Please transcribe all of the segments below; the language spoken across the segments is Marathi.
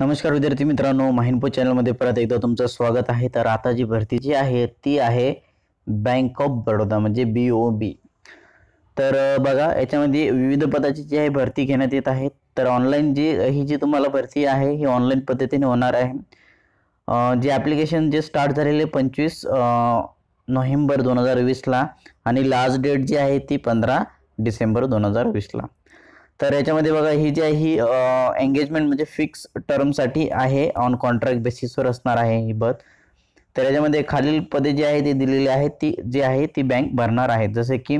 नमस्कार विद्यार्थी मित्रांनो माहिनपो चॅनलमध्ये परत एकदा तुमचं स्वागत आहे तर आता जी भरती जी आहे ती आहे बँक ऑफ बडोदा म्हणजे बी ओ बी तर बघा याच्यामध्ये विविध पदाची जी आहे भरती घेण्यात येत आहे तर ऑनलाईन जी ही जी तुम्हाला भरती आहे ही ऑनलाईन पद्धतीने होणार आहे जे ॲप्लिकेशन जे स्टार्ट झालेले पंचवीस नोव्हेंबर दोन हजार वीसला आणि लास्ट डेट जी आहे ती पंधरा डिसेंबर दोन हजार वीसला तर याच्यामध्ये बघा ही जी आहे ही एंगेजमेंट म्हणजे फिक्स टर्मसाठी आहे ऑन कॉन्ट्रॅक्ट बेसिसवर असणार आहे ही बत तर याच्यामध्ये खालील पदे जी आहे ती दिलेली आहेत ती जी आहे ती बँक भरणार आहे जसे की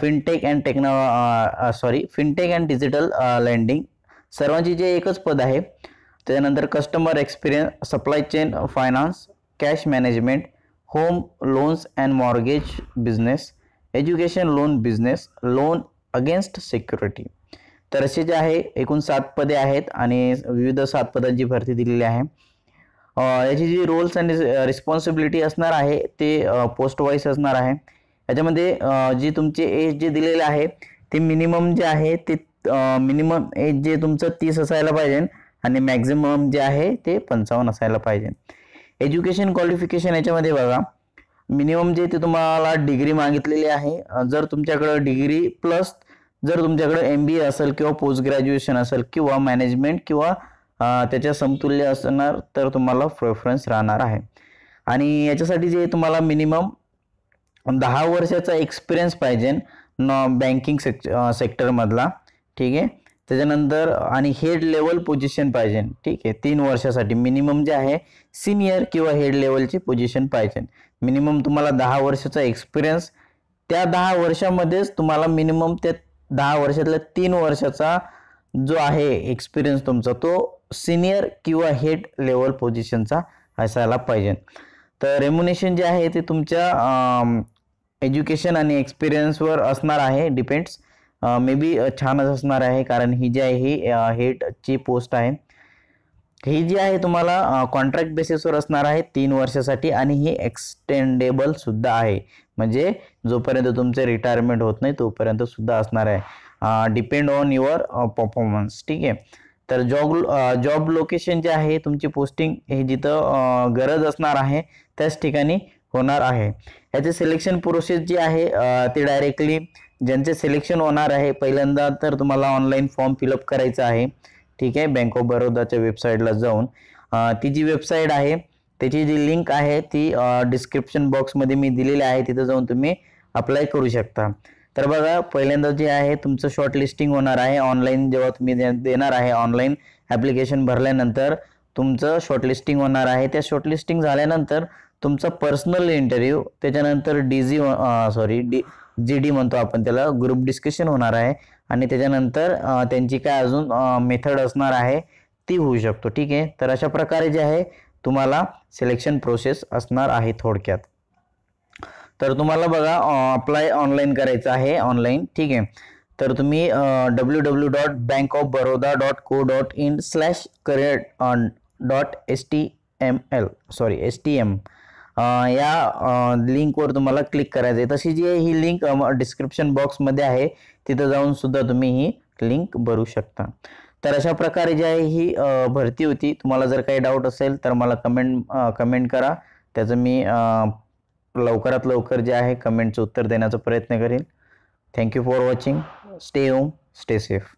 fintech and techno sorry fintech and digital lending सर्वांची जे एकच पद आहे त्याच्यानंतर customer experience supply chain finance cash management home loans and mortgage business education loan business loan against security तर असे जे आहे एकूण सात पदे आहेत आणि विविध सात पदांची भरती दिलेली आहे याची जी रोल्स आणि रिस्पॉन्सिबिलिटी असणार आहे ते पोस्ट वाईज असणार आहे याच्यामध्ये जी तुमचे एज जे दिलेले आहे ते मिनिमम जे आहे ते मिनिमम एज जे तुमचं तीस असायला पाहिजे आणि मॅक्झिमम जे आहे ते पंचावन्न असायला पाहिजे एज्युकेशन क्वालिफिकेशन याच्यामध्ये बघा मिनिमम जे ते तुम्हाला डिग्री मागितलेली आहे जर तुमच्याकडं डिग्री प्लस जर तुमच्याकडे एम बी ए असेल किंवा पोस्ट ग्रॅज्युएशन असेल किंवा मॅनेजमेंट किंवा त्याच्या समतुल्य असणार तर तुम्हाला प्रेफरन्स राहणार आहे आणि याच्यासाठी जे तुम्हाला मिनिमम दहा वर्षाचा एक्सपिरियन्स पाहिजे नॉ बँकिंग सेक् सेक्टरमधला ठीक आहे त्याच्यानंतर आणि हेड लेवल पोझिशन पाहिजे ठीक आहे तीन वर्षासाठी मिनिमम जे आहे सिनियर किंवा हेड लेवलची पोझिशन पाहिजे मिनिमम तुम्हाला दहा वर्षाचा एक्सपिरियन्स त्या दहा वर्षामध्येच तुम्हाला मिनिमम त्या दहा वर्षातल्या तीन वर्षाचा जो आहे एक्सपिरियन्स तुमचा तो सिनियर किंवा हेड लेवल पोझिशनचा असायला पाहिजे तर रेम्युनेशन जे आहे ते तुमच्या एज्युकेशन आणि एक्सपिरियन्सवर असणार आहे डिपेंड्स मे बी छानच असणार आहे कारण ही जी आहे ही ची पोस्ट आहे ही जी आहे तुम्हाला कॉन्ट्रॅक्ट बेसिसवर असणार आहे तीन वर्षासाठी आणि ही एक्सटेंडेबल सुद्धा आहे म्हणजे जोपर्यंत तुमचे रिटायरमेंट होत नाही तोपर्यंत सुद्धा असणार आहे डिपेंड ऑन युअर परफॉर्मन्स ठीक आहे तर जॉब जॉब लोकेशन जे आहे तुमची पोस्टिंग हे जिथं गरज असणार आहे त्याच ठिकाणी होणार आहे याचे सिलेक्शन प्रोसेस जी आहे ते डायरेक्टली ज्यांचे सिलेक्शन होणार आहे पहिल्यांदा तर तुम्हाला ऑनलाईन फॉर्म फिलअप करायचा आहे ठीक आहे बँक ऑफ बरोदाच्या वेबसाईटला जाऊन ती जी वेबसाईट आहे त्याची जी लिंक आहे ती डिस्क्रिप्शन बॉक्समध्ये मी दिलेली आहे तिथं जाऊन तुम्ही अप्लाय करू शकता तर बघा पहिल्यांदा जे आहे तुमचं शॉर्टलिस्टिंग होणार आहे ऑनलाईन जेव्हा तुम्ही देणार आहे ऑनलाईन ॲप्लिकेशन भरल्यानंतर तुमचं शॉर्टलिस्टिंग होणार आहे त्या शॉर्टलिस्टिंग झाल्यानंतर तुमचा पर्सनल इंटरव्ह्यू त्याच्यानंतर D G sorry D G D म्हणतो आपण त्याला ग्रुप डिस्कशन होणार आहे आणि त्याच्यानंतर त्यांची काय अजून मेथड असणार आहे ती होऊ शकतो ठीक आहे तर अशा प्रकारे जे आहे तुम्हाला सिलेक्शन प्रोसेस असणार आहे थोडक्यात तर तुम्हाला बघा अप्लाय ऑनलाईन करायचं आहे ऑनलाईन ठीक आहे तर तुम्ही W W dot Bank of Baroda dot co dot in slash career dot S T M L sorry S T M या लिंकवर तुम्हाला क्लिक करायचं आहे तशी जी ही लिंक डिस्क्रिप्शन बॉक्समध्ये आहे तिथं जाऊन सुद्धा तुम्ही ही लिंक भरू शकता तर अशा प्रकारे जी आहे ही भरती होती तुम्हाला जर काही डाऊट असेल तर मला कमेंट कमेंट करा त्याचं मी लवकरात लवकर जे आहे कमेंटचं उत्तर देण्याचा प्रयत्न करेन thank you for watching stay home stay safe